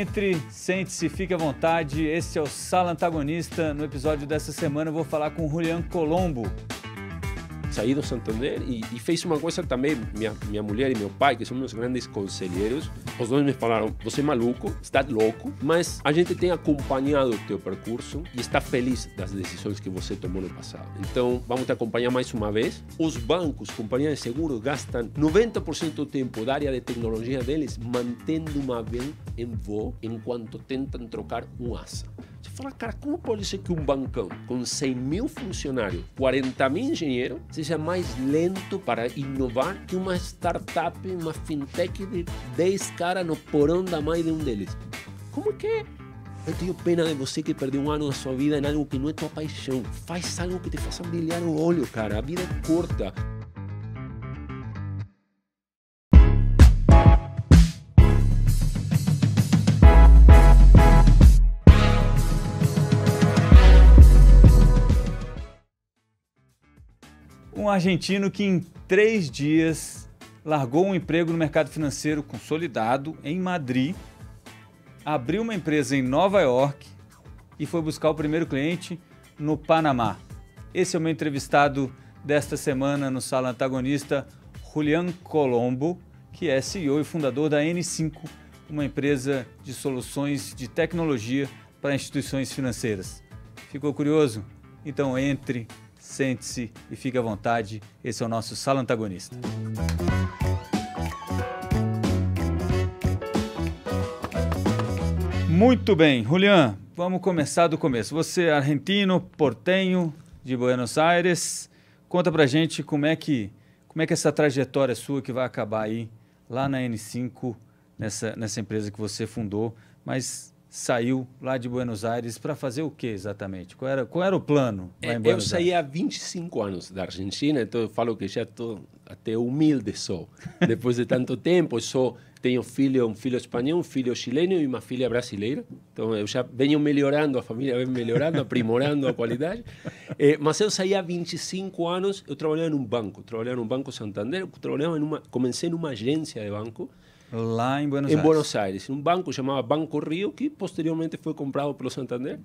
Entre, sente-se, fique à vontade. Este é o Sala Antagonista. No episódio dessa semana eu vou falar com Julian Colombo. Saí do Santander e, e fez uma coisa também, minha, minha mulher e meu pai, que são meus grandes conselheiros, os dois me falaram: você é maluco, está louco, mas a gente tem acompanhado o teu percurso e está feliz das decisões que você tomou no passado. Então, vamos te acompanhar mais uma vez. Os bancos, companhias de seguro, gastam 90% do tempo da área de tecnologia deles mantendo uma van em voo enquanto tentam trocar um asa. Você fala, cara, como pode ser que um bancão com 100 mil funcionários, 40 mil engenheiros, seja mais lento para inovar que uma startup, uma fintech de 10 caras no porão da mãe de um deles? Como que é? Eu tenho pena de você que perdeu um ano da sua vida em algo que não é tua paixão. Faz algo que te faça brilhar o olho, cara. A vida é curta. um argentino que em três dias largou um emprego no mercado financeiro consolidado em Madrid, abriu uma empresa em Nova York e foi buscar o primeiro cliente no Panamá. Esse é o meu entrevistado desta semana no Sala Antagonista, Julian Colombo, que é CEO e fundador da N5, uma empresa de soluções de tecnologia para instituições financeiras. Ficou curioso? Então entre sente-se e fique à vontade. Esse é o nosso Sala Antagonista. Muito bem, Julian, vamos começar do começo. Você é argentino, portenho, de Buenos Aires. Conta pra gente como é que, como é que essa trajetória sua que vai acabar aí lá na N5, nessa, nessa empresa que você fundou, mas saiu lá de Buenos Aires para fazer o que exatamente? Qual era, qual era o plano? É, eu Aires? saí há 25 anos da Argentina, então eu falo que já estou até humilde sou. Depois de tanto tempo, sou tenho filho, um filho espanhol, um filho chileno e uma filha brasileira. Então eu já venho melhorando, a família vem melhorando, aprimorando a qualidade. É, mas eu saí há 25 anos, eu trabalhava num banco, trabalhava num banco Santander, trabalhava numa, comecei numa agência de banco. Lá em Buenos em Aires. Em Buenos Aires. Um banco chamado Banco Rio, que posteriormente foi comprado pelo Santander.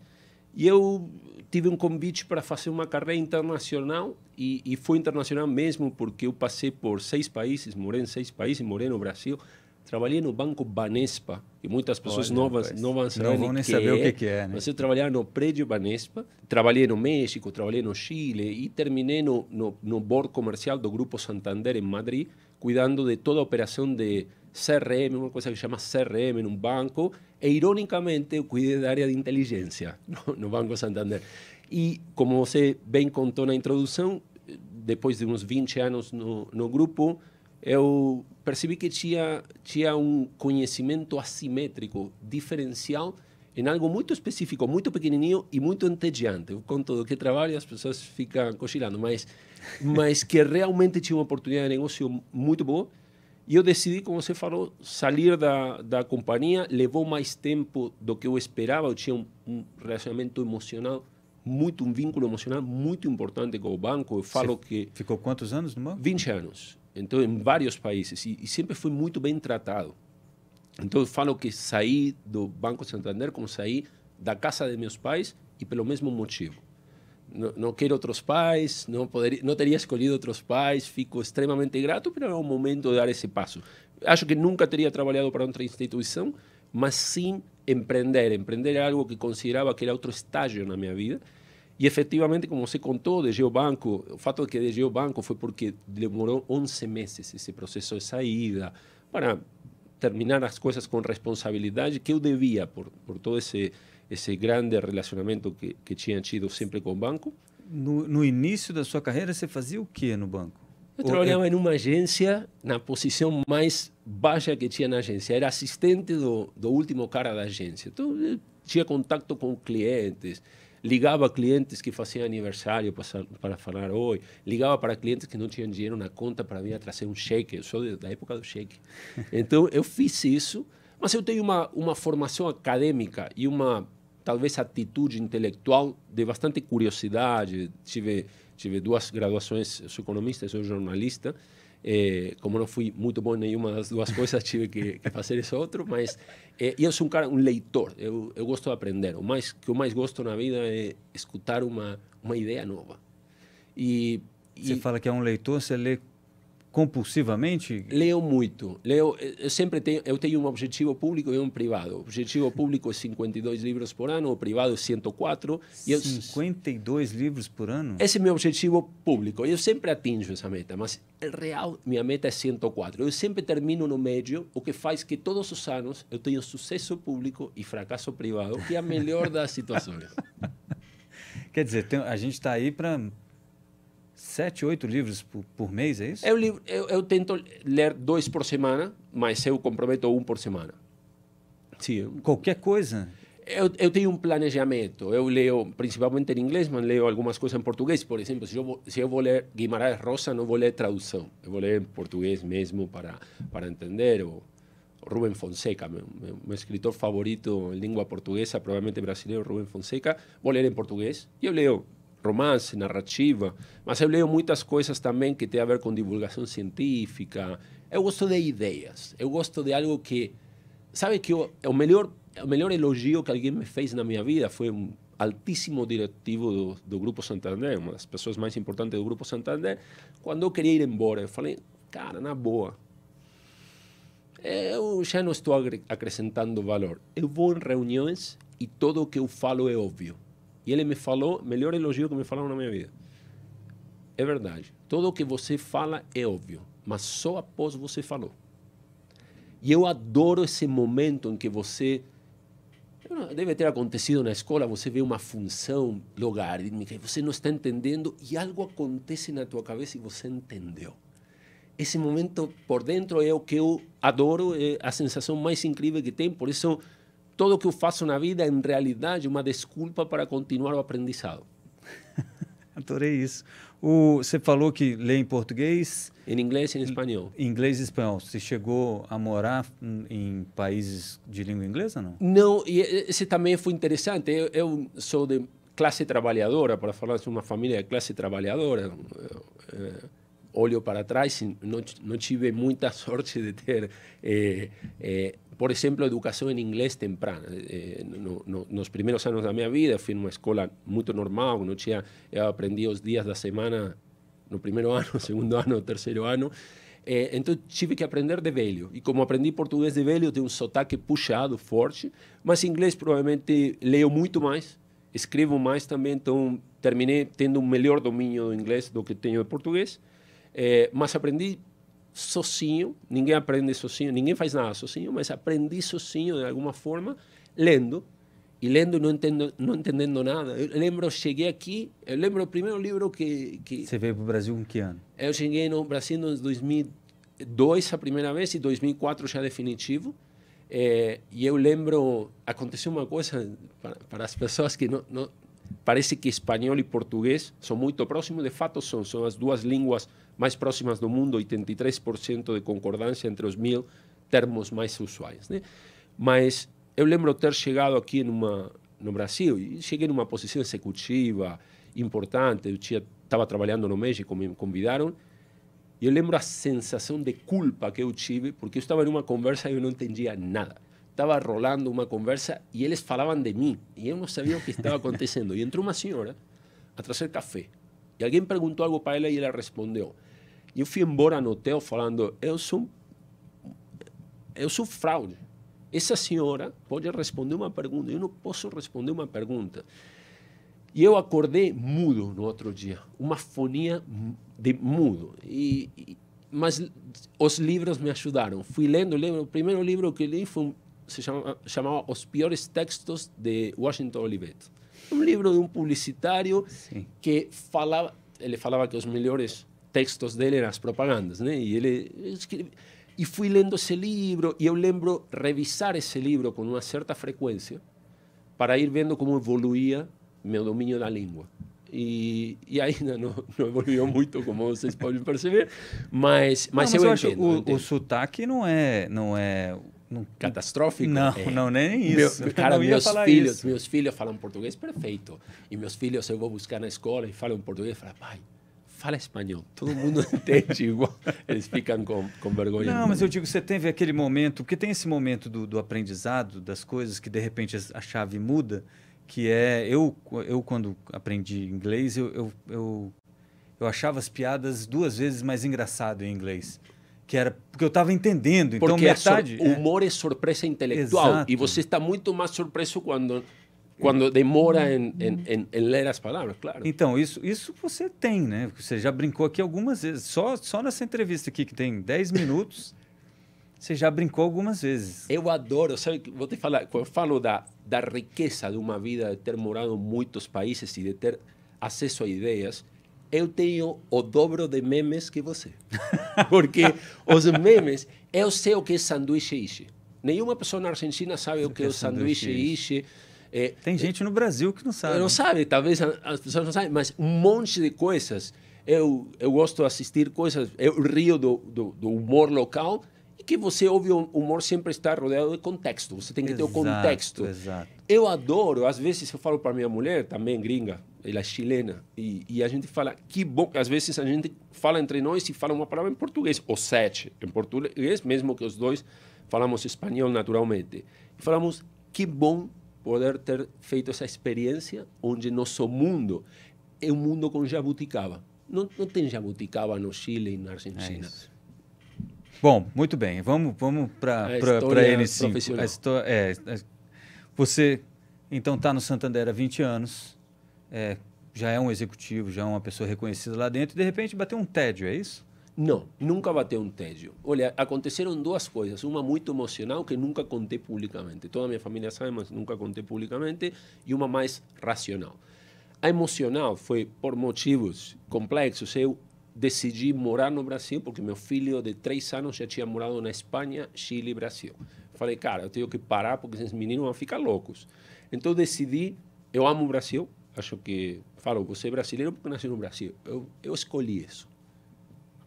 E eu tive um convite para fazer uma carreira internacional, e, e foi internacional mesmo, porque eu passei por seis países, morei em seis países, morei no Brasil, trabalhei no Banco Banespa, que muitas pessoas Olha, novas não vão saber, não vão nem saber é, o que, que é. Né? Mas eu trabalhei no prédio Banespa, trabalhei no México, trabalhei no Chile e terminei no, no, no board comercial do Grupo Santander em Madrid, cuidando de toda a operação de CRM, uma coisa que chama CRM num banco, e ironicamente eu cuidei da área de inteligência no, no Banco Santander. E como você bem contou na introdução, depois de uns 20 anos no, no grupo, eu percebi que tinha, tinha um conhecimento assimétrico, diferencial, em algo muito específico, muito pequenininho e muito entediante. Eu conto do que trabalho as pessoas ficam cochilando, mas, mas que realmente tinha uma oportunidade de negócio muito boa e eu decidi, como você falou, sair da, da companhia. Levou mais tempo do que eu esperava. Eu tinha um, um relacionamento emocional muito, um vínculo emocional muito importante com o banco. Eu falo você que... Ficou quantos anos no banco? 20 anos. Então, em vários países. E, e sempre fui muito bem tratado. Então, eu falo que saí do Banco Santander como saí da casa de meus pais e pelo mesmo motivo não quero outros pais, não, poderia, não teria escolhido outros pais, fico extremamente grato, mas é o momento de dar esse passo. Acho que nunca teria trabalhado para outra instituição, mas sim empreender. Empreender é algo que considerava que era outro estágio na minha vida. E efetivamente, como você contou, de Geobanco, o fato de é que de Geobanco foi porque demorou 11 meses esse processo de saída para terminar as coisas com responsabilidade que eu devia por, por todo esse esse grande relacionamento que, que tinha tido sempre com o banco. No, no início da sua carreira, você fazia o que no banco? Eu Ou trabalhava é... em uma agência, na posição mais baixa que tinha na agência. Era assistente do, do último cara da agência. Então, tinha contato com clientes, ligava clientes que faziam aniversário para, para falar oi, ligava para clientes que não tinham dinheiro na conta para vir trazer um cheque, eu sou da época do cheque. Então, eu fiz isso, mas eu tenho uma, uma formação acadêmica e uma talvez atitude intelectual de bastante curiosidade. Tive, tive duas graduações, sou economista, sou jornalista. É, como não fui muito bom em nenhuma das duas coisas, tive que, que fazer isso outro, mas é, eu sou um cara, um leitor, eu, eu gosto de aprender. O mais que eu mais gosto na vida é escutar uma, uma ideia nova. E, e... Você fala que é um leitor, você lê compulsivamente? Leio muito. Leio, eh, eu sempre tenho, eu tenho um objetivo público e um privado. O objetivo público é 52 livros por ano, o privado é 104. 52 eu, livros por ano? Esse é meu objetivo público. Eu sempre atingo essa meta, mas em eh, real, minha meta é 104. Eu sempre termino no médio, o que faz que todos os anos eu tenho sucesso público e fracasso privado, que é a melhor das situações. Quer dizer, tem, a gente está aí para sete, oito livros por, por mês, é isso? Eu, eu, eu, tento ler dois por semana, mas eu comprometo um por semana. Sim. Qualquer coisa? Eu, eu tenho um planejamento. Eu leio principalmente em inglês, mas leio algumas coisas em português. Por exemplo, se eu vou, se eu vou ler Guimarães Rosa, não vou ler tradução. Eu vou ler em português mesmo para, para entender. Ou Rubem Fonseca, meu, meu, meu escritor favorito em língua portuguesa, provavelmente brasileiro, Rubem Fonseca. Vou ler em português e eu leio romance, narrativa, mas eu leio muitas coisas também que tem a ver com divulgação científica. Eu gosto de ideias, eu gosto de algo que. Sabe que eu, é o, melhor, é o melhor elogio que alguém me fez na minha vida foi um altíssimo diretivo do, do Grupo Santander, uma das pessoas mais importantes do Grupo Santander, quando eu queria ir embora. Eu falei, cara, na boa, eu já não estou acrescentando valor. Eu vou em reuniões e tudo o que eu falo é óbvio. E ele me falou, melhor elogio que me falaram na minha vida. É verdade. Tudo o que você fala é óbvio, mas só após você falou. E eu adoro esse momento em que você Deve ter acontecido na escola, você vê uma função logarítmica e você não está entendendo e algo acontece na tua cabeça e você entendeu. Esse momento por dentro é o que eu adoro, é a sensação mais incrível que tem, por isso Todo o que eu faço na vida, em realidade, é uma desculpa para continuar o aprendizado. Adorei isso. O, você falou que lê em português. Em inglês e em espanhol. Em inglês e espanhol. Você chegou a morar em países de língua inglesa, não? Não, e esse também foi interessante. Eu, eu sou de classe trabalhadora, para falar de uma família de classe trabalhadora. Eh, olho para trás e não, não tive muita sorte de ter eh, eh, por exemplo, educação em inglês temprana. Eh, eh, no, no, nos primeiros anos da minha vida fui numa escola muito normal, tinha, eu aprendi os dias da semana no primeiro ano, segundo ano, terceiro ano. Eh, então tive que aprender de velho. E como aprendi português de velho, tenho um sotaque puxado, forte, mas inglês provavelmente leio muito mais, escrevo mais também, então terminei tendo um melhor domínio do inglês do que tenho de português. mas aprendi sozinho, ninguém aprende sozinho, ninguém faz nada sozinho, mas aprendi sozinho de alguma forma, lendo. E lendo não entendo, não entendendo nada. Eu lembro, cheguei aqui, eu lembro o primeiro livro que. que Você veio para o Brasil em que ano? Eu cheguei no Brasil em 2002 a primeira vez e 2004 já definitivo. É, e eu lembro, aconteceu uma coisa para, para as pessoas que não, Parece que espanhol e português são muito próximos, de fato são, são as duas línguas mais próximas do mundo, 83% de concordância entre os mil termos mais usuais. Né? Mas eu lembro ter chegado aqui numa, no Brasil e cheguei numa posição executiva importante, eu estava trabalhando no México, me convidaram, e eu lembro a sensação de culpa que eu tive, porque eu estava numa conversa e eu não entendia nada estava rolando uma conversa e eles falavam de mim e eu não sabia o que estava acontecendo. E entrou uma senhora a trazer café. E alguém perguntou algo para ela e ela respondeu. E eu fui embora no hotel falando: eu sou, eu sou fraude. Essa senhora pode responder uma pergunta, eu não posso responder uma pergunta. E eu acordei mudo no outro dia, uma fonia de mudo. E, e mas os livros me ajudaram. Fui lendo, lendo o primeiro livro que li foi se chama, chamava Os Piores Textos de Washington Olivet, Um livro de um publicitário Sim. que falava, ele falava que os melhores textos dele eram as propagandas, né? E ele E fui lendo esse livro e eu lembro revisar esse livro com uma certa frequência para ir vendo como evoluía meu domínio da língua. E, e, ainda não, não, evoluiu muito, como vocês podem perceber, mas, mas, não, mas eu, eu, entendo, acho, o, entendo. O sotaque não é, não é não, catastrófico? Não, é. não, nem isso. Meu, cara, meus filhos, isso. meus filhos falam português perfeito. E meus filhos eu vou buscar na escola e falam português, fala, pai, fala espanhol. Todo mundo entende igual. Eles ficam com, com vergonha. Não, mas eu digo, você teve aquele momento, porque tem esse momento do, do aprendizado, das coisas que de repente a chave muda, que é eu, eu quando aprendi inglês, eu, eu, eu, eu achava as piadas duas vezes mais engraçado em inglês que era porque eu estava entendendo. Então, é metade, é humor é, é surpresa intelectual Exato. e você está muito mais surpreso quando quando demora em, em, em, em, ler as palavras, claro. Então, isso, isso você tem, né? Você já brincou aqui algumas vezes. Só, só nessa entrevista aqui, que tem 10 minutos, você já brincou algumas vezes. Eu adoro, sabe? Vou te falar, quando eu falo da, da riqueza de uma vida, de ter morado em muitos países e de ter acesso a ideias, eu tenho o dobro de memes que você. Porque os memes, eu sei o que é sanduíche ishi. Nenhuma pessoa na Argentina sabe o que, que é o é sanduíche ishi. É, Tem é, gente no Brasil que não sabe. Não sabe, talvez as pessoas não saibam, mas um monte de coisas. Eu, eu gosto de assistir coisas, eu rio do, do, do humor local, e que você ouve o humor sempre está rodeado de contexto. Você tem que exato, ter o contexto. Exato. Eu adoro, às vezes eu falo para minha mulher, também gringa, ela é chilena, e, e, a gente fala, que bom, às vezes a gente fala entre nós e fala uma palavra em português, ou sete em português, mesmo que os dois falamos espanhol naturalmente. E falamos, que bom poder ter feito essa experiência onde nosso mundo é um mundo com jabuticaba. Não, não tem jabuticaba no Chile e na Argentina. É Bom, muito bem. Vamos, vamos para para ele sim. A história, é, você, então, está no Santander há 20 anos, é, já é um executivo, já é uma pessoa reconhecida lá dentro, e de repente bateu um tédio, é isso? Não, nunca bateu um tédio. Olha, aconteceram duas coisas. Uma muito emocional que nunca contei publicamente. Toda a minha família sabe, mas nunca contei publicamente. E uma mais racional. A emocional foi por motivos complexos. Eu decidi morar no Brasil porque meu filho de três anos já tinha morado na Espanha, Chile e Brasil. Falei, cara, eu tenho que parar porque esses meninos vão ficar loucos. Então decidi, eu amo o Brasil, acho que, falo, você é brasileiro porque nasceu no Brasil. Eu, eu escolhi isso.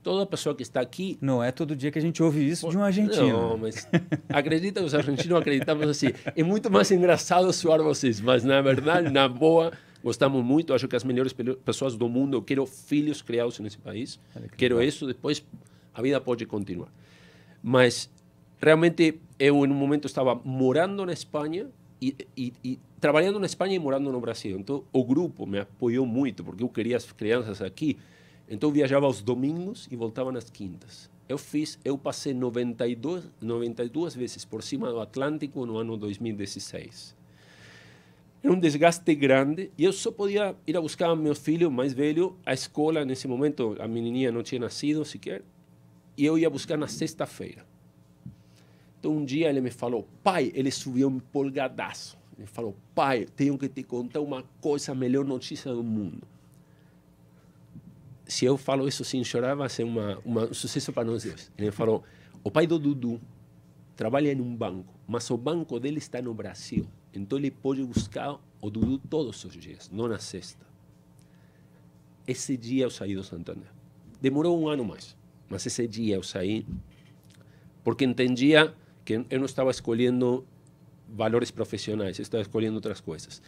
Toda pessoa que está aqui. Não é todo dia que a gente ouve isso pô, de um argentino. Não, mas acredita, os argentinos acreditamos assim. É muito mais engraçado suar vocês, mas na verdade, na boa, gostamos muito. Acho que as melhores pessoas do mundo. Eu quero filhos criados nesse país. quero isso. Depois a vida pode continuar. Mas realmente eu em um momento estava morando na Espanha e, e, e, trabalhando na Espanha e morando no Brasil. Então o grupo me apoiou muito porque eu queria as crianças aqui. Então eu viajava aos domingos e voltava nas quintas. Eu fiz, eu passei 92, 92 vezes por cima do Atlântico no ano 2016. Era um desgaste grande e eu só podia ir a buscar meu filho mais velho à escola nesse momento. A menininha não tinha nascido sequer e eu ia buscar na sexta-feira. Então um dia ele me falou, pai, ele subiu um empolgadaço. Ele falou, pai, tenho que te contar uma coisa, a melhor notícia do mundo. Se eu falo isso sem chorar, vai ser uma, uma, um sucesso para nós dois. Ele falou, o pai do Dudu trabalha em um banco, mas o banco dele está no Brasil. Então ele pode buscar o Dudu todos os dias, não na sexta. Esse dia eu saí do Santander. Demorou um ano mais, mas esse dia eu saí porque entendia que eu não estava escolhendo valores profissionais, eu estava escolhendo outras coisas.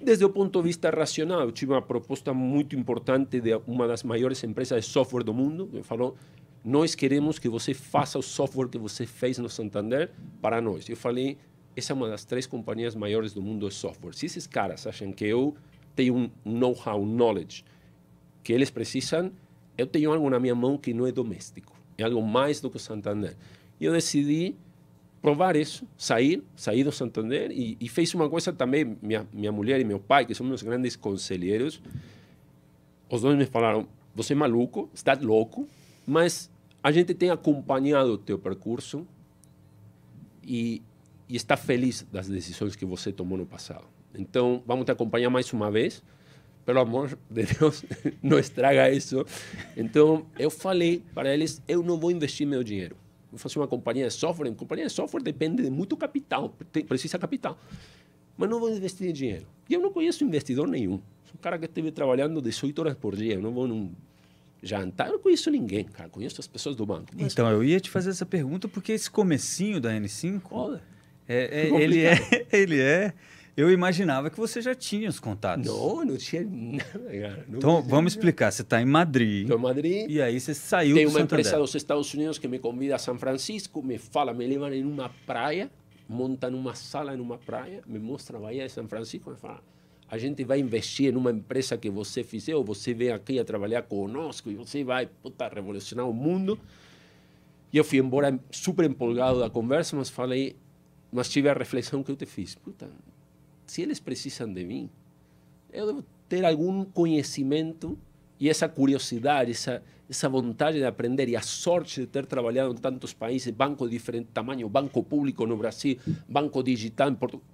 Desde o ponto de vista racional, eu tive uma proposta muito importante de uma das maiores empresas de software do mundo, que falou: nós queremos que você faça o software que você fez no Santander para nós. Eu falei: essa é uma das três companhias maiores do mundo de software. Se esses caras acham que eu tenho um know-how, um knowledge que eles precisam, eu tenho algo na minha mão que não é doméstico, é algo mais do que o Santander. E eu decidi provar isso, sair, sair do Santander e, e fez uma coisa também, minha, minha mulher e meu pai, que são meus grandes conselheiros, os dois me falaram, você é maluco, está louco, mas a gente tem acompanhado o teu percurso e, e está feliz das decisões que você tomou no passado. Então, vamos te acompanhar mais uma vez, pelo amor de Deus, não estraga isso. Então, eu falei para eles, eu não vou investir meu dinheiro fazer uma companhia de software, uma companhia de software depende de muito capital, precisa capital. Mas não vou investir dinheiro. E eu não conheço investidor nenhum. Sou um cara que esteve trabalhando 18 horas por dia, eu não vou num jantar, eu não conheço ninguém, cara, conheço as pessoas do banco. Mas... Então, eu ia te fazer essa pergunta porque esse comecinho da N5, Olha, é, é, ele é, ele é eu imaginava que você já tinha os contatos. Não, não tinha nada, cara. Não então, tinha vamos explicar. Você está em Madrid. Estou em Madrid. E aí você saiu Tem uma Santander. empresa dos Estados Unidos que me convida a São Francisco, me fala, me levam em uma praia, montam uma sala em uma praia, me mostra a Bahia de São Francisco fala, a gente vai investir em uma empresa que você fizer, ou você vem aqui a trabalhar conosco e você vai puta, revolucionar o mundo. E eu fui embora super empolgado da conversa, mas falei, mas tive a reflexão que eu te fiz. Puta, se eles precisam de mim, eu devo ter algum conhecimento e essa curiosidade, essa, essa vontade de aprender e a sorte de ter trabalhado em tantos países, banco de diferente tamanho, banco público no Brasil, banco digital em Portugal.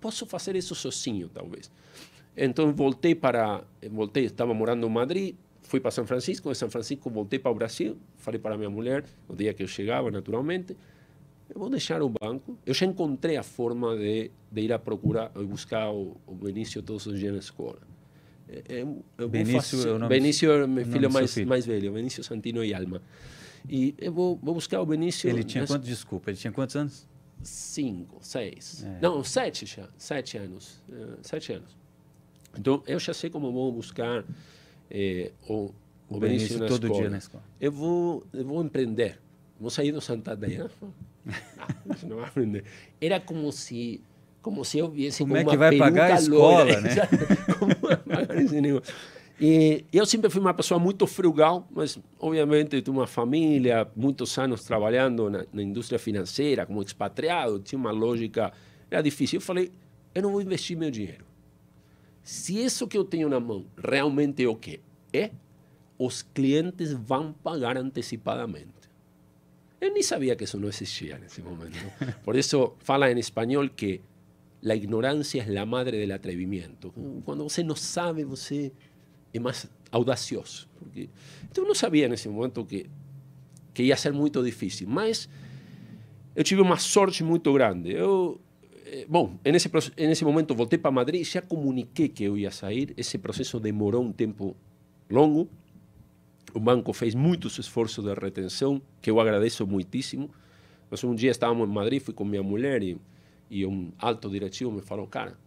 Posso fazer isso sozinho, talvez. Então voltei para, voltei, estava morando em Madrid, fui para São Francisco, de São Francisco voltei para o Brasil, falei para minha mulher, o dia que eu chegava, naturalmente, eu vou deixar o banco. Eu já encontrei a forma de, de ir a procurar e buscar o, o Benício todos os dias na escola. É, é, eu, eu Benício, fazer, é nome, Benício é meu filho mais, filho. mais velho, Benício Santino e Alma. E eu vou, vou buscar o Benício. Ele tinha nas... quantos? Desculpa, ele tinha quantos anos? Cinco, seis. É. Não, sete já. Sete anos. Eh, sete anos. Então, eu já sei como vou buscar eh, o, o Benício, Benício todo escola. dia na escola. Eu vou, eu vou empreender. Vou sair do Santander. não vai aprender. Era como se como se eu viesse como com é que vai pagar a escola, loira, né? como E eu sempre fui uma pessoa muito frugal, mas obviamente de uma família, muitos anos trabalhando na, na, indústria financeira, como expatriado, tinha uma lógica, era difícil. Eu falei, eu não vou investir meu dinheiro. Se isso que eu tenho na mão realmente é o que é, os clientes vão pagar antecipadamente. Él ni sabía que eso no existía en ese momento. Por eso fala en español que la ignorancia es la madre del atrevimiento. Cuando usted no sabe, usted es más audacioso. Porque, no sabía en ese momento que, que a ser muy difícil, mas yo tuve una sorte muy grande. Eh, en ese en momento voté para Madrid, ya comuniqué que iba a salir. Ese proceso demoró un tiempo longo, O banco fez muitos esforços de retenção, que eu agradeço muitíssimo. Mas um dia estávamos em Madrid, fui com minha mulher e, e um alto diretivo me falou: Cara,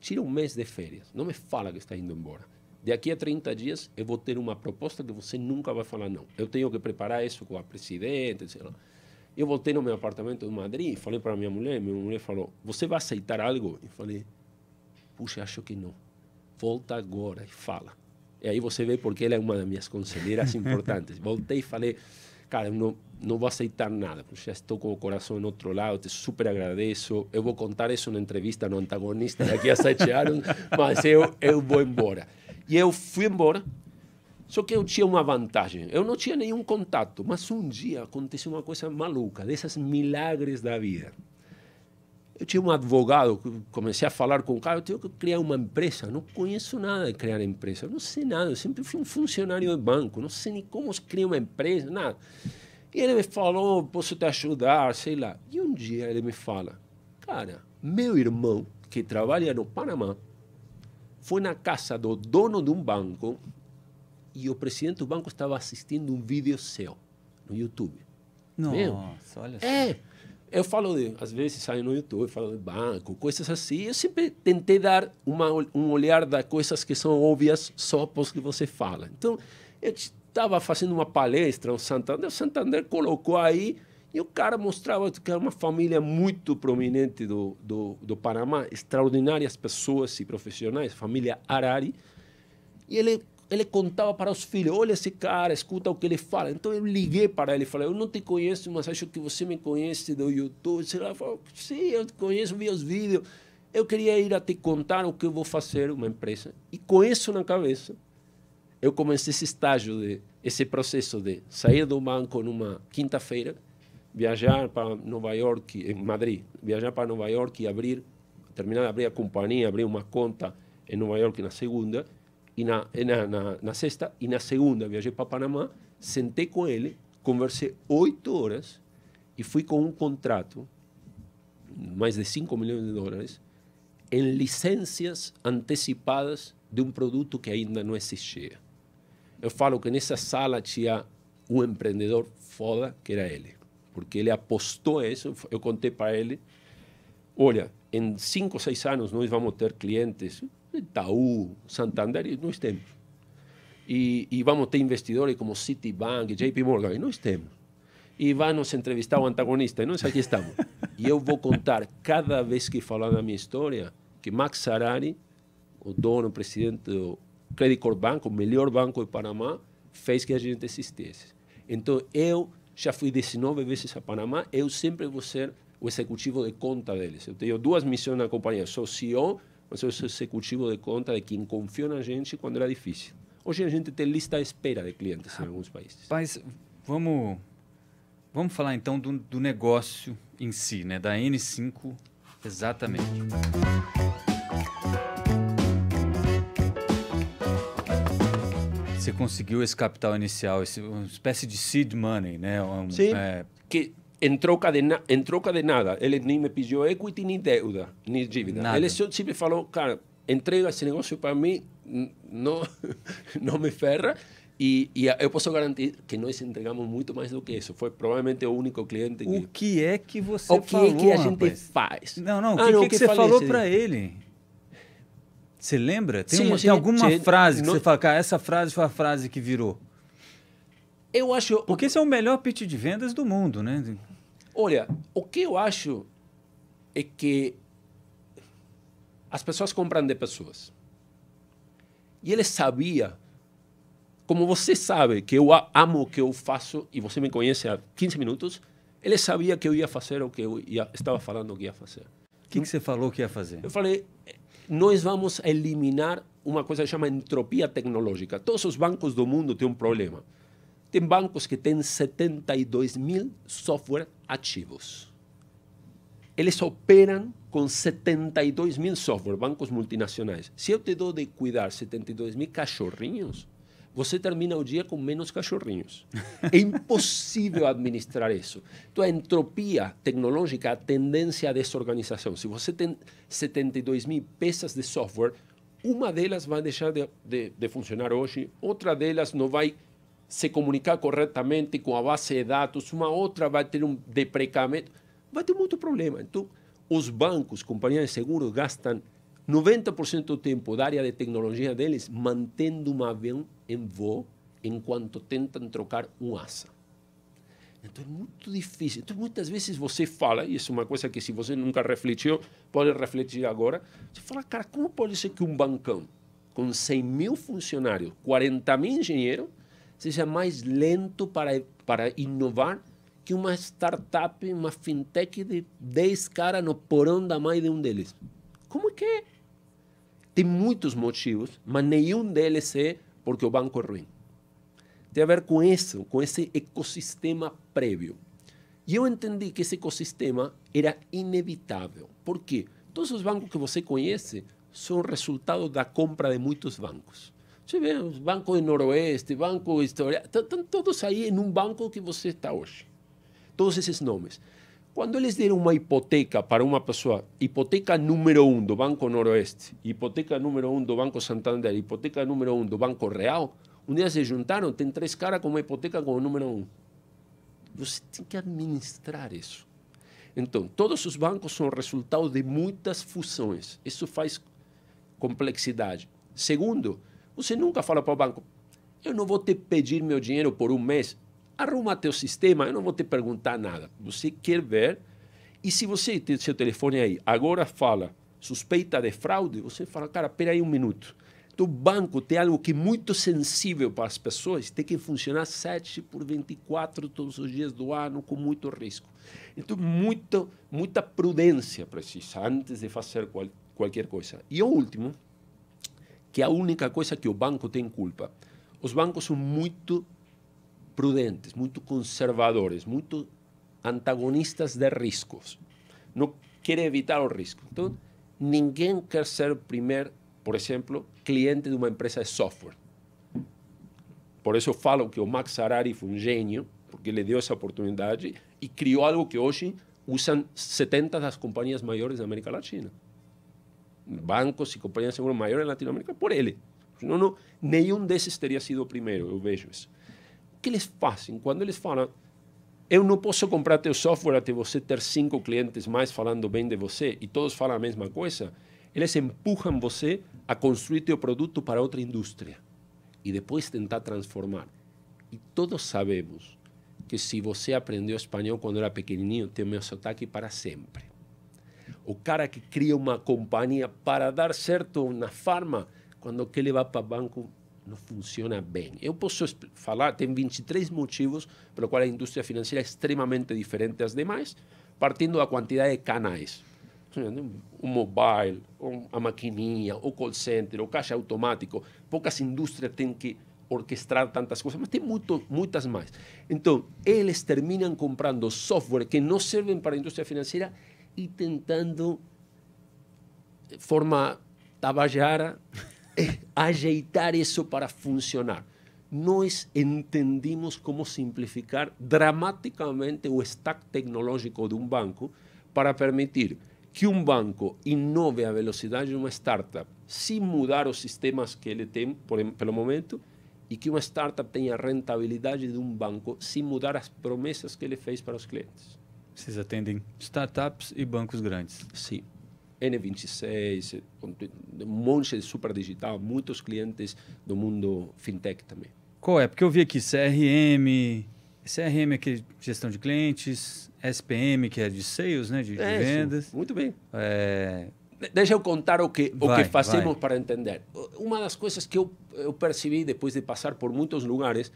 tira um mês de férias, não me fala que está indo embora. Daqui a 30 dias eu vou ter uma proposta que você nunca vai falar não. Eu tenho que preparar isso com a presidente, etc. Eu voltei no meu apartamento em Madrid, falei para minha mulher, minha mulher falou: Você vai aceitar algo? Eu falei: Puxa, acho que não. Volta agora e fala. E aí você vê porque ela é uma das minhas conselheiras importantes. Voltei e falei, cara, eu não, não vou aceitar nada, porque já estou com o coração no outro lado, te super agradeço. Eu vou contar isso na entrevista no antagonista daqui a sete anos, mas eu, eu vou embora. E eu fui embora, só que eu tinha uma vantagem. Eu não tinha nenhum contato, mas um dia aconteceu uma coisa maluca, desses milagres da vida. Eu tinha um advogado, comecei a falar com o cara, eu tenho que criar uma empresa, não conheço nada de criar empresa, não sei nada, eu sempre fui um funcionário de banco, não sei nem como se cria uma empresa, nada. E ele me falou, posso te ajudar, sei lá. E um dia ele me fala, cara, meu irmão que trabalha no Panamá foi na casa do dono de um banco e o presidente do banco estava assistindo um vídeo seu no YouTube. Nossa, Meu. olha só. É. Eu falo, às vezes saio no YouTube, falo de banco, coisas assim. Eu sempre tentei dar uma, um olhar das coisas que são óbvias só que você fala. Então, eu estava fazendo uma palestra no Santander, o Santander colocou aí e o cara mostrava que era uma família muito prominente do, do, do Panamá, extraordinárias pessoas e profissionais, família Arari. E ele ele contava para os filhos: olha esse cara, escuta o que ele fala. Então eu liguei para ele e falei: eu não te conheço, mas acho que você me conhece do YouTube. Ele falou: sim, eu te conheço, vi os vídeos. Eu queria ir a te contar o que eu vou fazer, uma empresa. E com isso na cabeça, eu comecei esse estágio, de, esse processo de sair do banco numa quinta-feira, viajar para Nova York, em Madrid, viajar para Nova York e abrir, terminar de abrir a companhia, abrir uma conta em Nova York na segunda e na, na, na, na, sexta e na segunda viajei para Panamá, sentei com ele, conversei oito horas e fui com um contrato, mais de 5 milhões de dólares, em licenças antecipadas de um produto que ainda não existia. Eu falo que nessa sala tinha um empreendedor foda, que era ele, porque ele apostou isso, eu contei para ele, olha, em cinco, seis anos nós vamos ter clientes Itaú, Santander, nós temos. E, e vamos ter investidores como Citibank, JP Morgan, e nós temos. E vai nos entrevistar o antagonista, e nós aqui estamos. e eu vou contar, cada vez que falar da minha história, que Max Sarari, o dono, o presidente do Credit Corp o melhor banco do Panamá, fez que a gente existisse. Então, eu já fui 19 vezes a Panamá, eu sempre vou ser o executivo de conta deles. Eu tenho duas missões na companhia, sou CEO mas esse executivo de conta de quem confiou na gente quando era difícil. Hoje a gente tem lista à espera de clientes em alguns países. Mas vamos, vamos falar então do, do negócio em si, né? da N5 exatamente. Você conseguiu esse capital inicial, esse, uma espécie de seed money, né? Um, Sim. É... Que entrou, cadena, entrou cadenada. Ele nem me pediu equity, nem deuda, nem dívida. Nada. Ele só sempre falou, cara, entrega esse negócio para mim, não, não me ferra. E, e, eu posso garantir que nós entregamos muito mais do que isso. Foi provavelmente o único cliente que... É o que é que você falou, O que falou, é que a gente faz? Não, não, o que, ah, que, não, é que, que você falei, falou para ele? Você lembra? Tem, sim, uma, tem alguma frase que não... você fala, cara, essa frase foi a frase que virou. Eu acho. Porque esse é o melhor pitch de vendas do mundo, né? Olha, o que eu acho é que as pessoas compram de pessoas. E ele sabia, como você sabe que eu amo o que eu faço e você me conhece há 15 minutos, ele sabia que eu ia fazer o que eu ia, estava falando que ia fazer. O que, que você falou que ia fazer? Eu falei, nós vamos eliminar uma coisa que chama entropia tecnológica. Todos os bancos do mundo têm um problema tem bancos que têm 72 mil software ativos. Eles operam com 72 mil software, bancos multinacionais. Se eu te dou de cuidar 72 mil cachorrinhos, você termina o dia com menos cachorrinhos. É impossível administrar isso. Então, a entropia tecnológica, a tendência à desorganização. Se você tem 72 mil peças de software, uma delas vai deixar de, de, de funcionar hoje, outra delas não vai se comunicar corretamente com a base de dados, uma outra vai ter um deprecamento, vai ter muito problema. Então, os bancos, companhias de seguros, gastam 90% do tempo da área de tecnologia deles mantendo um avião em voo enquanto tentam trocar um asa. Então é muito difícil. Então muitas vezes você fala, e isso é uma coisa que se você nunca refletiu, pode refletir agora. Você fala, cara, como pode ser que um bancão com 100 mil funcionários, 40 mil engenheiros, seja mais lento para, para inovar que uma startup, uma fintech de 10 caras no porão da mãe de um deles. Como é que é? Tem muitos motivos, mas nenhum deles é porque o banco é ruim. Tem a ver com isso, com esse ecossistema prévio. E eu entendi que esse ecossistema era inevitável. Por quê? Todos os bancos que você conhece são resultado da compra de muitos bancos. Você vê os bancos Noroeste, Banco História, estão todos aí em um banco que você está hoje. Todos esses nomes. Quando eles deram uma hipoteca para uma pessoa, hipoteca número um do Banco Noroeste, hipoteca número um do Banco Santander, hipoteca número um do Banco Real, um dia se juntaram, tem três caras com uma hipoteca com o número um. Você tem que administrar isso. Então, todos os bancos são resultado de muitas fusões. Isso faz complexidade. Segundo, você nunca fala para o banco, eu não vou te pedir meu dinheiro por um mês, arruma teu sistema, eu não vou te perguntar nada. Você quer ver? E se você tem seu telefone aí, agora fala, suspeita de fraude, você fala, cara, espera aí um minuto. Então, o banco tem algo que é muito sensível para as pessoas, tem que funcionar 7 por 24 todos os dias do ano, com muito risco. Então, muito, muita prudência precisa antes de fazer qual, qualquer coisa. E o último, que é a única coisa que o banco tem culpa. Os bancos são muito prudentes, muito conservadores, muito antagonistas de riscos. Não querem evitar o risco. Então, ninguém quer ser primeiro, por exemplo, cliente de uma empresa de software. Por isso eu falo que o Max Harari foi um gênio, porque ele deu essa oportunidade e criou algo que hoje usam 70 das companhias maiores da América Latina bancos e companhias de seguro maiores em Latinoamérica por ele. não não, nenhum desses teria sido o primeiro, eu vejo isso. O que eles fazem? Quando eles falam, eu não posso comprar teu software até você ter cinco clientes mais falando bem de você e todos falam a mesma coisa, eles empurram você a construir teu produto para outra indústria e depois tentar transformar. E todos sabemos que se você aprendeu espanhol quando era pequenininho, tem o meu sotaque para sempre o cara que cria uma companhia para dar certo na farma, quando quer levar para banco, não funciona bem. Eu posso falar, tem 23 motivos pelo qual a indústria financeira é extremamente diferente das demais, partindo da quantidade de canais. O mobile, a maquininha, o call center, o caixa automático. Poucas indústrias têm que orquestrar tantas coisas, mas tem muito, muitas mais. Então, eles terminam comprando software que não servem para a indústria financeira y tentando, eh, forma tabayara eh, ajeitar eso para funcionar. es entendimos cómo simplificar dramáticamente el stack tecnológico de un banco para permitir que un banco innove a velocidad de una startup, sin mudar los sistemas que él tem em, por, el momento, y que una startup tenga rentabilidad de un banco, sin mudar las promesas que le fez para los clientes. Vocês atendem startups e bancos grandes. Sim. N26, um monte de super digital, muitos clientes do mundo fintech também. Qual é? Porque eu vi aqui CRM, CRM é que é gestão de clientes, SPM que é de sales, né, de, é, de vendas. Sim. Muito bem. É... Deixa eu contar o que vai, o que fazemos vai. para entender. Uma das coisas que eu, eu percebi depois de passar por muitos lugares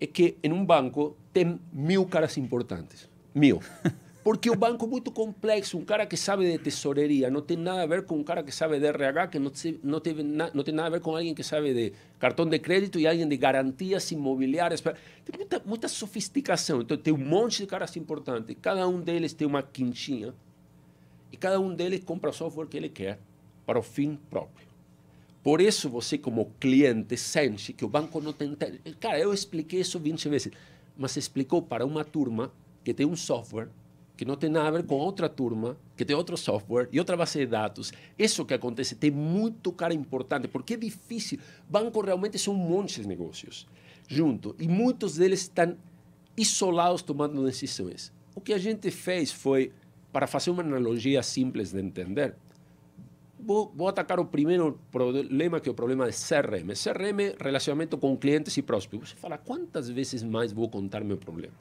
é que em um banco tem mil caras importantes. Mil. Porque o banco é muito complexo. Um cara que sabe de tesouraria não tem nada a ver com um cara que sabe de RH, que não, não, teve na, não tem nada a ver com alguém que sabe de cartão de crédito e alguém de garantias imobiliárias. Tem muita, muita sofisticação. Então, tem um monte de caras importantes. Cada um deles tem uma quintinha e cada um deles compra o software que ele quer para o fim próprio. Por isso, você, como cliente, sente que o banco não tem. Cara, eu expliquei isso 20 vezes, mas explicou para uma turma que tem um software que não tem nada a ver com outra turma, que tem outro software e outra base de dados. Isso que acontece tem muito cara importante, porque é difícil. Banco realmente são um monte de negócios junto, e muitos deles estão isolados tomando decisões. O que a gente fez foi, para fazer uma analogia simples de entender, vou, vou atacar o primeiro problema, que é o problema de CRM. CRM, relacionamento com clientes e prósperos. Você fala, quantas vezes mais vou contar meu problema?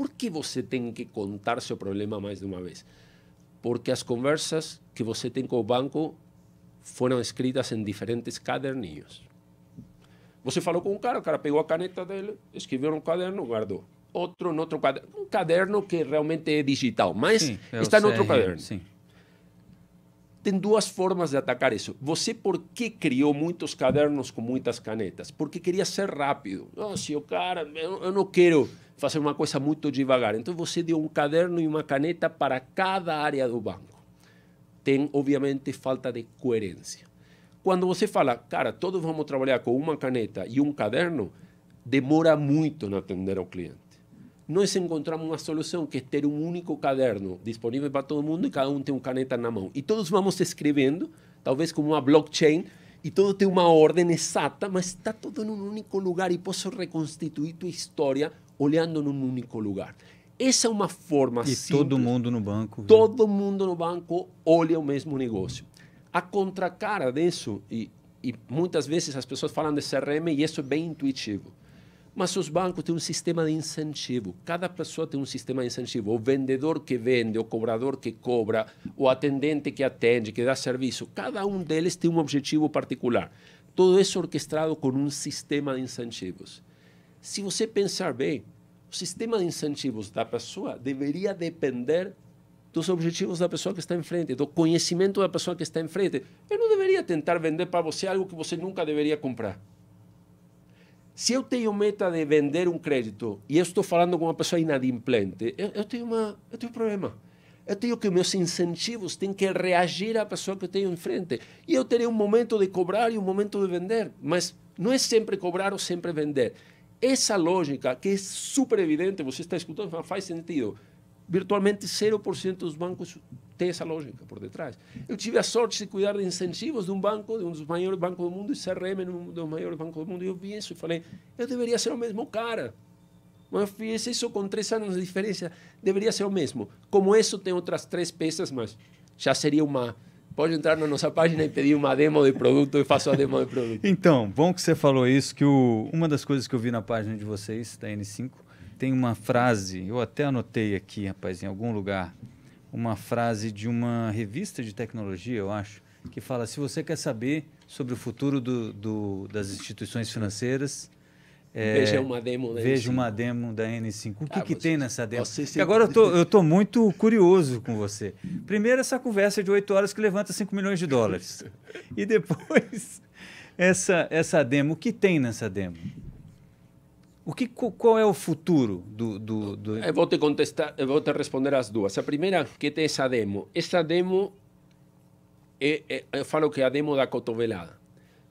Por que você tem que contar seu problema mais de uma vez? Porque as conversas que você tem com o banco foram escritas em diferentes caderninhos. Você falou com um cara, o cara pegou a caneta dele, escreveu no caderno, guardou. Outro no outro caderno. Um caderno que realmente é digital, mas sim, está em outro caderno. Sim. Tem duas formas de atacar isso. Você por que criou muitos cadernos com muitas canetas? Porque queria ser rápido. Oh, se o cara, eu, eu não quero fazer uma coisa muito devagar. Então você deu um caderno e uma caneta para cada área do banco. Tem, obviamente, falta de coerência. Quando você fala, cara, todos vamos trabalhar com uma caneta e um caderno, demora muito em atender ao cliente. Nós encontramos uma solução que é ter um único caderno disponível para todo mundo e cada um tem uma caneta na mão. E todos vamos escrevendo, talvez como uma blockchain, e todo tem uma ordem exata, mas está tudo em um único lugar e posso reconstituir tua história olhando num único lugar. Essa é uma forma e simples. E todo mundo no banco. Viu? Todo mundo no banco olha o mesmo negócio. A contracara disso, e, e muitas vezes as pessoas falam de CRM e isso é bem intuitivo. Mas os bancos têm um sistema de incentivo. Cada pessoa tem um sistema de incentivo. O vendedor que vende, o cobrador que cobra, o atendente que atende, que dá serviço. Cada um deles tem um objetivo particular. Todo isso orquestrado com um sistema de incentivos. Se você pensar bem, o sistema de incentivos da pessoa deveria depender dos objetivos da pessoa que está em frente, do conhecimento da pessoa que está em frente. Eu não deveria tentar vender para você algo que você nunca deveria comprar. Se eu tenho meta de vender um crédito e eu estou falando com uma pessoa inadimplente, eu, eu tenho uma, eu tenho um problema. Eu tenho que meus incentivos têm que reagir à pessoa que eu tenho em frente. E eu terei um momento de cobrar e um momento de vender, mas não é sempre cobrar ou sempre vender. Essa lógica, que é super evidente, você está escutando, faz sentido. Virtualmente 0% dos bancos tem essa lógica por detrás. Eu tive a sorte de cuidar de incentivos de um banco, de um dos maiores bancos do mundo, e CRM, um dos maiores bancos do mundo, e eu vi isso e falei, eu deveria ser o mesmo cara. Mas eu fiz isso com três anos de diferença, deveria ser o mesmo. Como isso, tem outras três peças, mas já seria uma pode entrar na nossa página e pedir uma demo de produto, e faço a demo de produto. Então, bom que você falou isso, que o, uma das coisas que eu vi na página de vocês, da N5, tem uma frase, eu até anotei aqui, rapaz, em algum lugar, uma frase de uma revista de tecnologia, eu acho, que fala: se você quer saber sobre o futuro do, do, das instituições financeiras, é, veja uma demo da Veja N5. uma demo da N5. O que, ah, que tem nessa demo? Agora eu tô, eu tô muito curioso com você. Primeiro, essa conversa de 8 horas que levanta 5 milhões de dólares. e depois, essa, essa demo. O que tem nessa demo? O que, qual é o futuro do, do, do... Eu vou te contestar, eu vou te responder as duas. A primeira, que tem essa demo? Essa demo, é, é, eu falo que é a demo da cotovelada.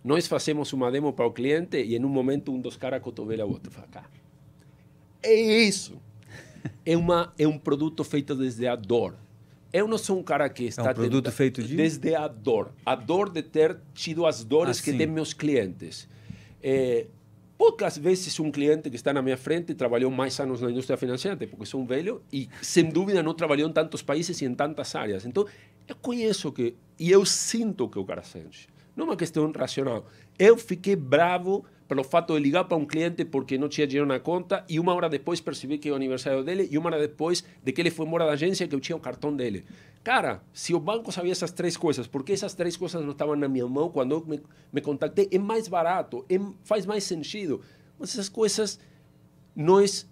Nós fazemos uma demo para o cliente e em um momento um dos caras cotovela o outro. Fala, é isso. É, uma, é um produto feito desde a dor. Eu não sou um cara que está... É um produto tenta, feito de... Desde a dor. A dor de ter tido as dores ah, que têm meus clientes. É, poucas vezes um cliente que está na minha frente trabalhou mais anos na indústria financeira, porque sou um velho e, sem dúvida, não trabalhou em tantos países e em tantas áreas. Então, eu conheço que... E eu sinto que o cara sente não uma questão racional. Eu fiquei bravo pelo fato de ligar para um cliente porque não tinha dinheiro na conta e uma hora depois percebi que é o aniversário dele e uma hora depois de que ele foi embora da agência que eu tinha o cartão dele. Cara, se o banco sabia essas três coisas, por que essas três coisas não estavam na minha mão quando eu me, me contactei? É mais barato, é, faz mais sentido. Mas essas coisas, nós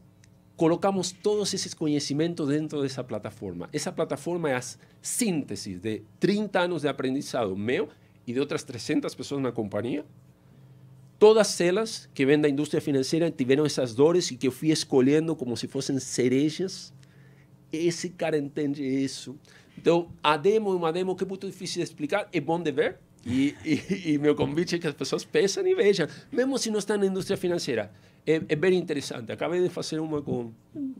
colocamos todos esses conhecimentos dentro dessa plataforma. Essa plataforma é a síntese de 30 anos de aprendizado meu e de outras 300 pessoas na companhia, todas elas que vêm da indústria financeira tiveram essas dores e que eu fui escolhendo como se fossem cerejas. Esse cara entende isso. Então, a demo é uma demo que é muito difícil de explicar, é bom de ver. E, e, e meu convite é que as pessoas pensem e vejam, mesmo se não estão na indústria financeira é, é, bem interessante. Acabei de fazer uma com,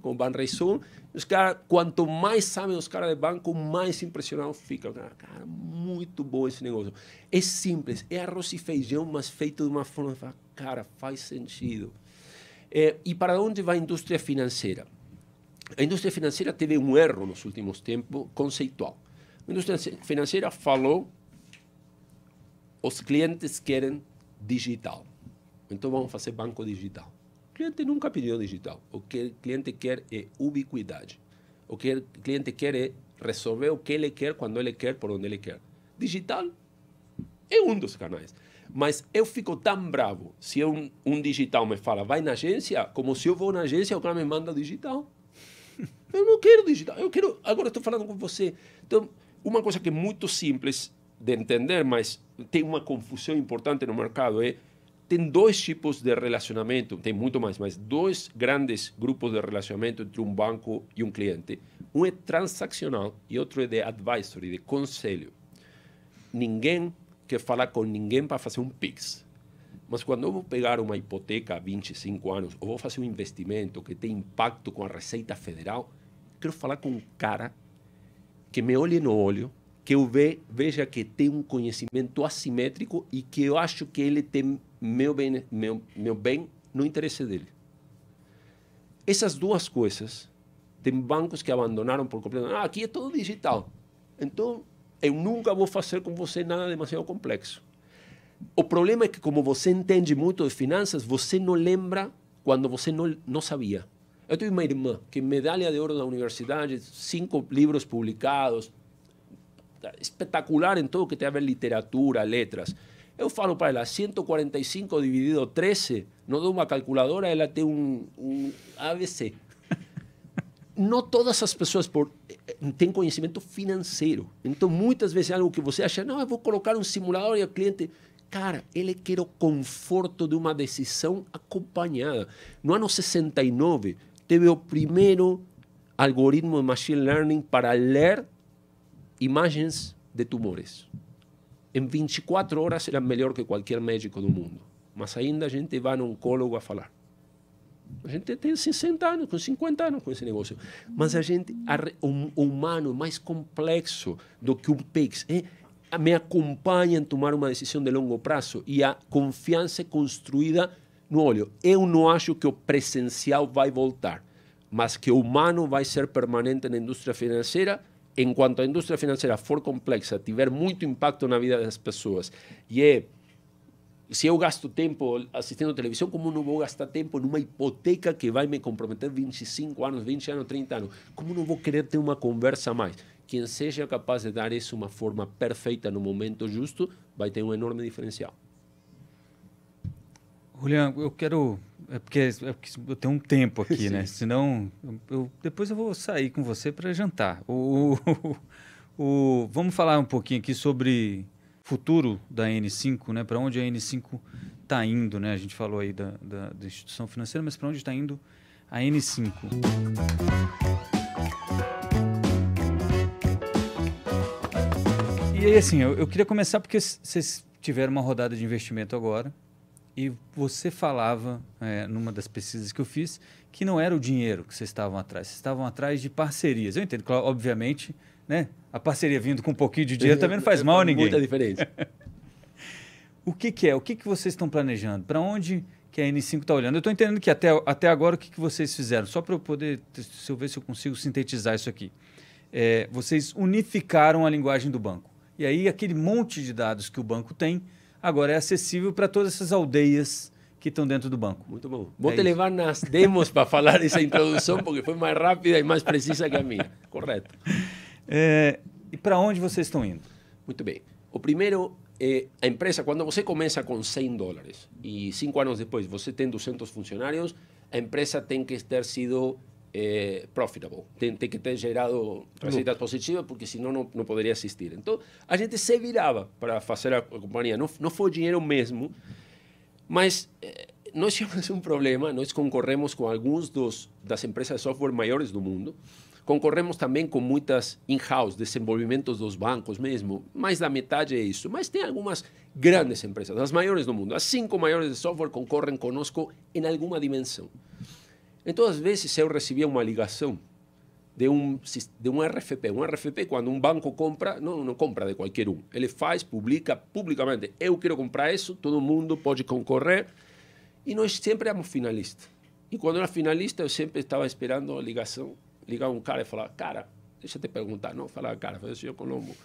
com Banrisul. Os cara, quanto mais sabem os caras de banco, mais impressionados ficam. Cara, cara, muito bom esse negócio. É simples, é arroz e feijão, mas feito de uma forma. Cara, faz sentido. É, e para onde vai a indústria financeira? A indústria financeira teve um erro nos últimos tempos conceitual. A indústria financeira falou: os clientes querem digital. Então vamos fazer banco digital cliente nunca pediu digital. O que o cliente quer é ubiquidade. O que o cliente quer é resolver o que ele quer, quando ele quer, por onde ele quer. Digital é um dos canais. Mas eu fico tão bravo se um, um digital me fala, vai na agência, como se eu vou na agência, o cara me manda digital. Eu não quero digital, eu quero. Agora estou falando com você. Então, uma coisa que é muito simples de entender, mas tem uma confusão importante no mercado é tem dois tipos de relacionamento, tem muito mais, mas dois grandes grupos de relacionamento entre um banco e um cliente. Um é transacional e outro é de advisory, de conselho. Ninguém quer falar com ninguém para fazer um PIX. Mas quando eu vou pegar uma hipoteca há 25 anos, ou vou fazer um investimento que tem impacto com a Receita Federal, quero falar com um cara que me olhe no olho, que eu ve, veja que tem um conhecimento assimétrico e que eu acho que ele tem meu bem, meu, meu bem no interesse dele. Essas duas coisas, tem bancos que abandonaram por completo. Ah, aqui é tudo digital. Então, eu nunca vou fazer com você nada demasiado complexo. O problema é que, como você entende muito de finanças, você não lembra quando você não, não sabia. Eu tive uma irmã que medalha de ouro da universidade, cinco livros publicados, espetacular em tudo que tem a ver literatura, letras. Eu falo para ela, 145 dividido 13, Não dou uma calculadora, ela tem um, um ABC. Não todas as pessoas por, eh, têm conhecimento financeiro. Então, muitas vezes é algo que você acha, não, eu vou colocar um simulador e o cliente... Cara, ele quer o conforto de uma decisão acompanhada. No ano 69, teve o primeiro algoritmo de machine learning para ler imagens de tumores em 24 horas era melhor que qualquer médico do mundo. Mas ainda a gente vai no oncólogo a falar. A gente tem 60 anos, com 50 anos com esse negócio. Mas a gente, o um, humano é mais complexo do que um PIX. É, eh, me acompanha em tomar uma decisão de longo prazo e a confiança é construída no olho. Eu não acho que o presencial vai voltar, mas que o humano vai ser permanente na indústria financeira en quanto à indústria financeira for complexa, tiver muito impacto na vida das pessoas e é se eu gasto tempo assistindo televisão, como não vou gastar tempo numa hipoteca que vai me comprometer 25 anos, 20 anos, 30 anos? Como não vou querer ter uma conversa a mais? Quem seja capaz de dar isso uma forma perfeita no momento justo, vai ter um enorme diferencial. Julian, eu quero é porque, é porque eu tenho um tempo aqui, né? Sim. né? Senão, eu, depois eu vou sair com você para jantar. O, o, o, vamos falar um pouquinho aqui sobre futuro da N5, né? Para onde a N5 está indo, né? A gente falou aí da, da, da instituição financeira, mas para onde está indo a N5? E aí, assim, eu, eu queria começar porque vocês tiveram uma rodada de investimento agora e você falava, é, numa das pesquisas que eu fiz, que não era o dinheiro que vocês estavam atrás, vocês estavam atrás de parcerias. Eu entendo, claro, obviamente, né? a parceria vindo com um pouquinho de dinheiro também não faz mal a ninguém. Muita diferença. o que, que, é? O que, que vocês estão planejando? Para onde que a N5 está olhando? Eu estou entendendo que até, até agora o que, que vocês fizeram? Só para eu poder, se eu ver se eu consigo sintetizar isso aqui. É, vocês unificaram a linguagem do banco. E aí aquele monte de dados que o banco tem Agora é acessível para todas essas aldeias que estão dentro do banco. Muito bom. Vou é te isso. levar nas demos para falar essa introdução, porque foi mais rápida e mais precisa que a minha. Correto. É, e para onde vocês estão indo? Muito bem. O primeiro é a empresa, quando você começa com 100 dólares e cinco anos depois você tem 200 funcionários, a empresa tem que ter sido eh, profitable. Tem, tem, que ter gerado receitas positivas, porque senão não, não poderia existir. Então, a gente se virava para fazer a, a companhia. Não, não foi dinheiro mesmo, mas eh, nós tínhamos um problema. Nós concorremos com alguns dos, das empresas de software maiores do mundo. Concorremos também com muitas in-house, desenvolvimentos dos bancos mesmo. Mais da metade é isso. Mas tem algumas grandes empresas, as maiores do mundo. As cinco maiores de software concorrem conosco em alguma dimensão. Então, às vezes, eu recebia uma ligação de um, de um RFP. Um RFP, quando um banco compra, não, não compra de qualquer um. Ele faz, publica publicamente. Eu quero comprar isso, todo mundo pode concorrer. E nós sempre éramos finalistas. E quando era finalista, eu sempre estava esperando a ligação. ligava um cara e falava cara, deixa eu te perguntar. Não, falava cara, foi o senhor Colombo.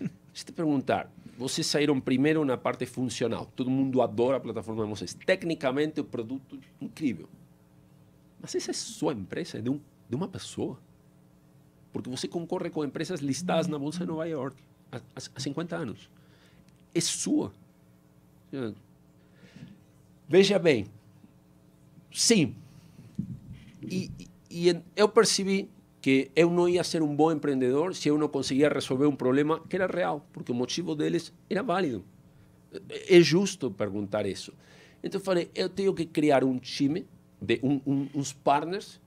Deixa eu te perguntar. Vocês saíram primeiro na parte funcional. Todo mundo adora a plataforma de vocês. Tecnicamente, o produto é incrível. Mas essa é sua empresa, é de, um, de uma pessoa. Porque você concorre com empresas listadas na Bolsa de Nova York há, há 50 anos. É sua. Veja bem. Sim. E, e eu percebi que eu não ia ser um bom empreendedor se eu não conseguia resolver um problema que era real, porque o motivo deles era válido. É, é justo perguntar isso. Então eu falei, eu tenho que criar um time de uns partners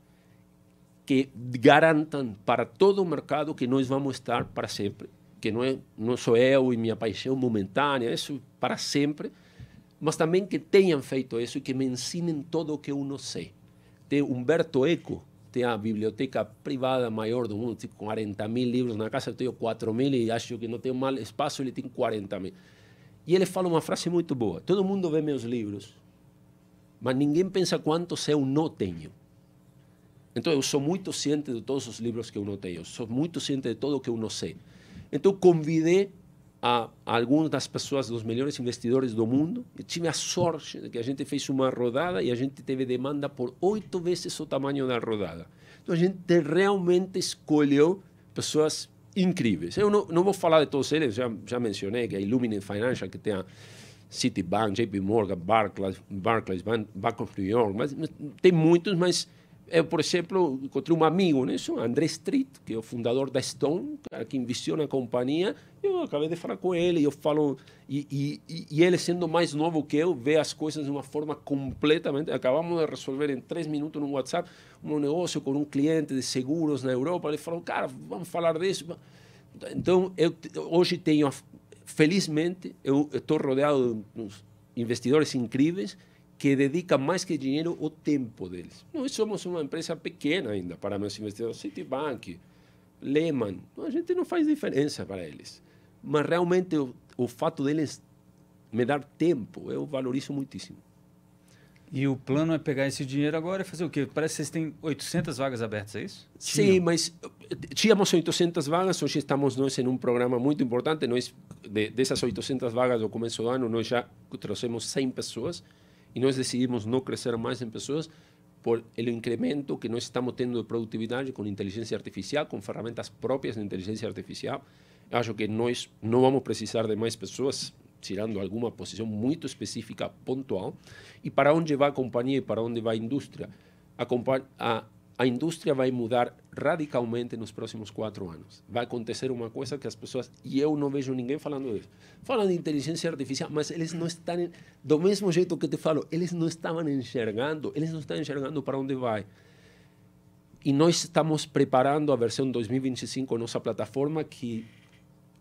que garantam para todo o mercado que nós vamos estar para sempre, que não é não sou eu e minha paixão momentânea, isso para sempre, mas também que tenham feito isso e que me ensinem todo o que eu não sei. Tem Humberto Eco, tem a biblioteca privada maior do mundo, tem tipo, 40 mil livros na casa, eu tenho 4 mil e acho que não tenho mal espaço, ele tem 40 mil. E ele fala uma frase muito boa: todo mundo vê meus livros, mas ninguém pensa quantos eu não tenho. Então, eu sou muito ciente de todos os livros que eu não tenho, sou muito ciente de tudo que eu não sei. Então, convidei a, algumas das pessoas, dos melhores investidores do mundo, e tive a sorte de que a gente fez uma rodada e a gente teve demanda por oito vezes o tamanho da rodada. Então, a gente realmente escolheu pessoas incríveis. Eu não, não vou falar de todos eles, já, já mencionei que a Illumine Financial, que tem a Citibank, JP Morgan, Barclays, Barclays Bank of New York, mas, mas, tem muitos, mas eu, por exemplo, encontrei um amigo, né, André Street, que é o fundador da Stone, que investiu na companhia, eu acabei de falar com ele, e eu falo, e, e, e ele sendo mais novo que eu, vê as coisas de uma forma completamente, acabamos de resolver em três minutos no WhatsApp, um negócio com um cliente de seguros na Europa, ele falou, cara, vamos falar disso, então, eu hoje tenho felizmente, eu estou rodeado de uns investidores incríveis que dedicam mais que dinheiro o tempo deles. Nós somos uma empresa pequena ainda para meus investidores, Citibank, Lehman, a gente não faz diferença para eles. Mas realmente o, o fato deles me dar tempo, eu valorizo muitíssimo. E o plano é pegar esse dinheiro agora e fazer o quê? Parece que vocês têm 800 vagas abertas, é isso? Sim, Tinha. mas eh, tínhamos 800 vagas, hoje estamos nós em um programa muito importante. Nós, de, dessas 800 vagas do começo do ano, nós já trouxemos 100 pessoas e nós decidimos não crescer mais em pessoas por o incremento que nós estamos tendo de produtividade com inteligência artificial, com ferramentas próprias de inteligência artificial. Acho que nós não vamos precisar de mais pessoas tirando alguma posição muito específica, pontual, e para onde vai a companhia e para onde vai a indústria. A, a, a indústria vai mudar radicalmente nos próximos quatro anos. Vai acontecer uma coisa que as pessoas, e eu não vejo ninguém falando disso. falam de inteligência artificial, mas eles não estão, do mesmo jeito que te falo, eles não estavam enxergando, eles não estão enxergando para onde vai e nós estamos preparando a versão 2025 nossa plataforma que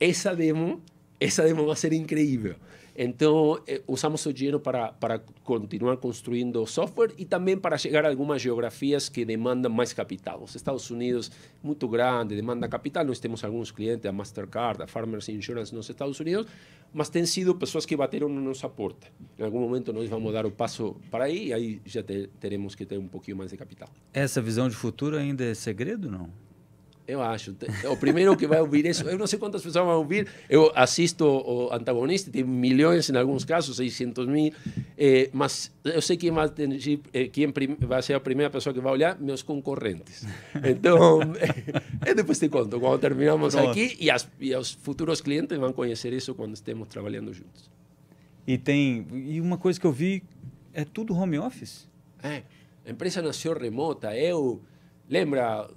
essa demo essa demo vai ser incrível. Então, eh, usamos o dinheiro para, para continuar construindo software e também para chegar a algumas geografias que demandam mais capital. Os Estados Unidos, muito grande, demanda capital. Nós temos alguns clientes, a Mastercard, a Farmers Insurance nos Estados Unidos, mas tem sido pessoas que bateram na nossa porta. Em algum momento, nós vamos dar o passo para aí e aí já teremos que ter um pouquinho mais de capital. Essa visão de futuro ainda é segredo, não? Eu acho. O primeiro que vai ouvir isso, eu não sei quantas pessoas vão ouvir. Eu assisto o antagonista, tem milhões em alguns casos, 600 mil. É, mas eu sei quem, vai, eh, quem é vai ser a primeira pessoa que vai olhar, meus concorrentes. Então, eu eh, depois te conto, quando terminamos Pronto. aqui, e, as, e os futuros clientes vão conhecer isso quando estemos trabalhando juntos. E tem. E uma coisa que eu vi, é tudo home office? É. A empresa nasceu remota. Eu. Lembra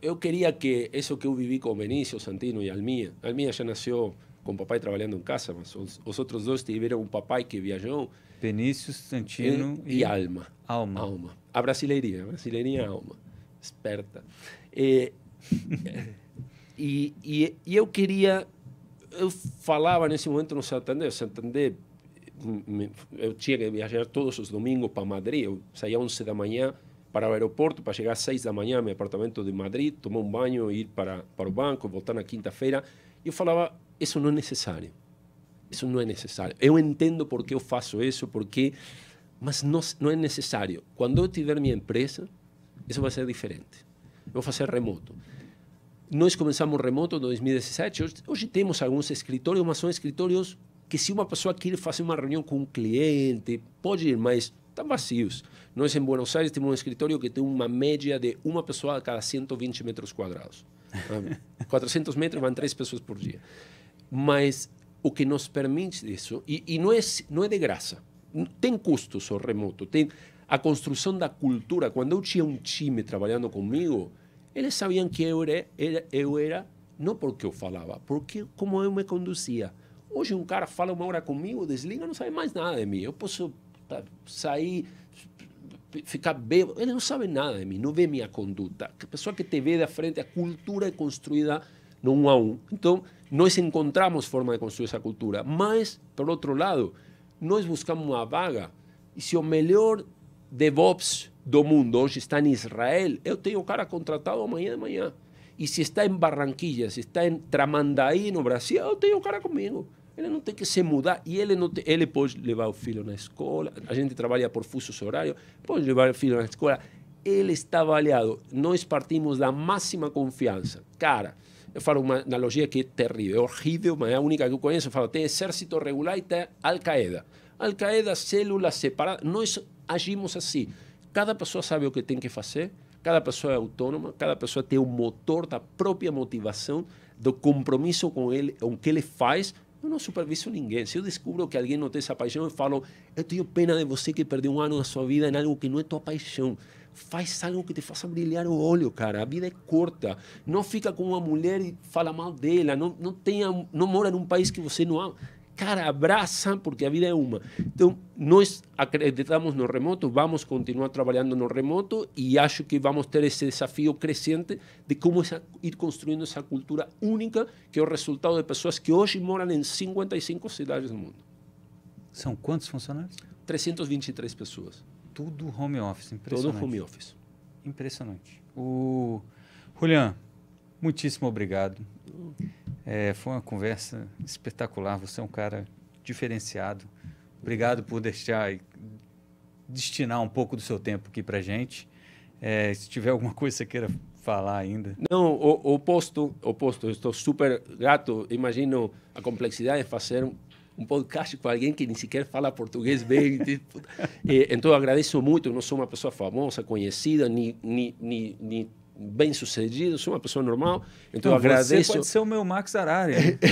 eu queria que isso que vivi com o Benício, Santino y Almía, já nasceu com o papai trabalhando em casa, mas os, os dois tiveram um papai que viajou. Benício, Santino e, e, e, Alma. Alma. Alma. A brasileirinha, a brasileirinha Alma, esperta. E, eh, e, eh, e, e, eu queria, eu falava nesse momento no Santander, Santander, mm, eu tinha que viajar todos os domingos para Madrid, eu saía 11 da manhã, para o aeroporto para chegar às seis da manhã no meu apartamento de Madrid, tomar um banho, ir para, para o banco, voltar na quinta-feira. Eu falava, isso não é necessário. Isso não é necessário. Eu entendo por que eu faço isso, porque mas não, não é necessário. Quando eu tiver minha empresa, isso vai ser diferente. Eu vou fazer remoto. Nós começamos remoto em 2017. Hoje, hoje temos alguns escritórios, mas são escritórios que se uma pessoa quer fazer uma reunião com um cliente, pode ir, mas estão vazios. Nós, em Buenos Aires, temos um escritório que tem uma média de uma pessoa a cada 120 metros quadrados. 400 ah, metros vão três pessoas por dia. Mas o que nos permite isso, e, e não, é, não é de graça, tem custos o remoto, tem a construção da cultura. Quando eu tinha um time trabalhando comigo, eles sabiam que eu era, era, eu era não porque eu falava, porque como eu me conduzia. Hoje um cara fala uma hora comigo, desliga, não sabe mais nada de mim. Eu posso sabe? Sair, ficar bêbado. Ele não sabe nada de mim, não vê minha conduta. A pessoa que te vê da frente, a cultura é construída no um a um. Então, nós encontramos forma de construir essa cultura. Mas, por outro lado, nós buscamos uma vaga. E se o melhor DevOps do mundo hoje está em Israel, eu tenho o cara contratado amanhã de manhã. E se está em Barranquilla, se está em Tramandaí, no Brasil, eu tenho o cara comigo. Ele não tem que se mudar e ele não tem, ele pode levar o filho na escola. A gente trabalha por fusos horários, pode levar o filho na escola. Ele está avaliado. Nós partimos da máxima confiança. Cara, eu falo uma analogia que é terrível, é horrível, mas é a única que eu conheço. Eu falo, tem exército regular e tem Al-Qaeda. Al-Qaeda, células separadas. Nós agimos assim. Cada pessoa sabe o que tem que fazer, cada pessoa é autônoma, cada pessoa tem o um motor da própria motivação, do compromisso com ele, com o que ele faz eu não superviso ninguém. Se eu descubro que alguém não tem essa paixão, eu falo: eu tenho pena de você que perdeu um ano da sua vida em algo que não é tua paixão. Faz algo que te faça brilhar o olho, cara. A vida é curta. Não fica com uma mulher e fala mal dela. Não, não, tenha, não mora num país que você não ama. Cara, abraça, porque a vida é uma. Então, nós acreditamos no remoto, vamos continuar trabalhando no remoto e acho que vamos ter esse desafio crescente de como essa, ir construindo essa cultura única, que é o resultado de pessoas que hoje moram em 55 cidades do mundo. São quantos funcionários? 323 pessoas. Tudo home office, impressionante. Todo home office. Impressionante. O Julian, muitíssimo obrigado. É, foi uma conversa espetacular. Você é um cara diferenciado. Obrigado por deixar destinar um pouco do seu tempo aqui para gente. É, se tiver alguma coisa que você queira falar ainda. Não, o oposto, oposto. Estou super grato. Imagino a complexidade de fazer um, podcast com alguém que nem sequer fala português bem. Tipo, então, agradeço muito. não sou uma pessoa famosa, conhecida, nem, nem, nem, nem bem sucedido, sou uma pessoa normal, então, então eu agradeço. Você pode ser o meu Max Arari.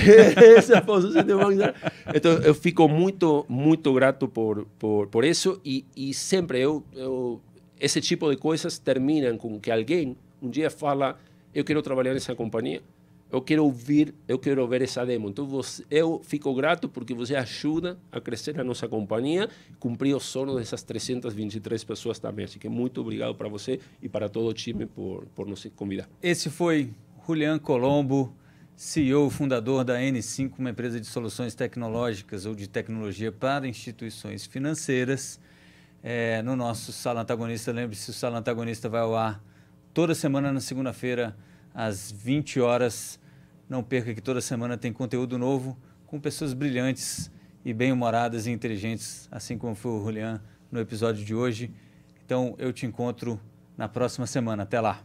Essa pode ser o Max Arari. Então eu fico muito, muito grato por, por, por isso e, e sempre eu, eu, esse tipo de coisas terminam com que alguém um dia fala, eu quero trabalhar nessa companhia eu quero ouvir, eu quero ver essa demo. Então você, eu fico grato porque você ajuda a crescer a nossa companhia, cumprir o sono dessas 323 pessoas também. Assim que muito obrigado para você e para todo o time por, por nos convidar. Esse foi Julian Colombo, CEO, fundador da N5, uma empresa de soluções tecnológicas ou de tecnologia para instituições financeiras. É, no nosso Sala Antagonista, lembre-se, o Sala Antagonista vai ao ar toda semana na segunda-feira, às 20 horas. Não perca que toda semana tem conteúdo novo com pessoas brilhantes e bem-humoradas e inteligentes, assim como foi o Julian no episódio de hoje. Então eu te encontro na próxima semana. Até lá!